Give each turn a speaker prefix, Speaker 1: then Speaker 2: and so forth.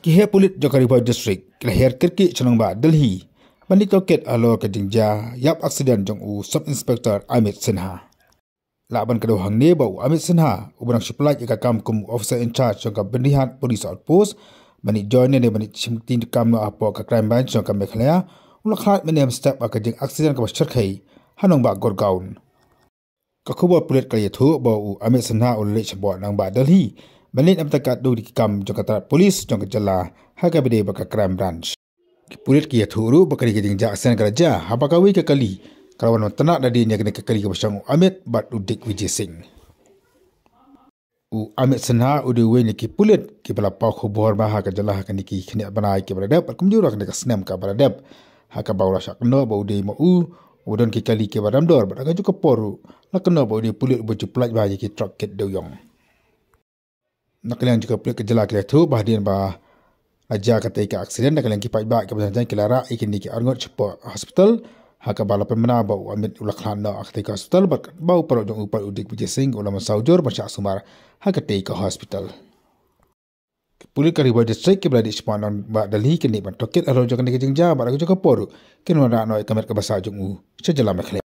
Speaker 1: kihe pulit jokari boy district kleher kirki chenong ba delhi bani toket alo kedingja yap accident jong u sub inspector amit sinha laban kedo hang ne ba amit sinha ubrang shiplak ka kam kum officer in charge jong ka bendihan police outpost bani join ne bani chimtin kam no apo ka crime branch jong ka mekhlaya ulo khat me name step ka jing accident ka shar khai hanong ba gorgaun ka khubor pulit kali thu ba u amit sinha ulle chbo nang ba delhi balik apa tak dulu di kam jangka terat polis jangka jelah harga bide baka crime branch. Kepulit kia turu bakari kating jaksan keraja apa kawi kekali kalau wanita tenak dari ini kena kekali kebasang Amit bat udik Vijay Singh. U Amit Senha udah wen ni kipulit kipala pau kubur bah ke jelah ke niki kini abanai kipala dep al kumjur ke niki senam ke abala dep haka bau rasa kena bau dia mau udan kikali kipala ramdor bat aga juga poru la kena bau dia pulit ubah cuplat bahaya ki truk doyong nak yang juga pelik kejelak kelihat tu bahadian bah aja kata ikat aksiden nak yang kipat baik kepada jantan kelara ikin dikit arngut cepat hospital haka bala pemena bau amit ulak landa ketika hospital bau perut jong upat udik bijasing ulama saujur masyak sumar haka teka hospital Pulih kari buat distrik ke beladik sepanjang dan buat dalih kini bantokit arah jokan dikejeng jahat bantokit jokan poruk kini wadah anak kamer kebasa jokan u sejelam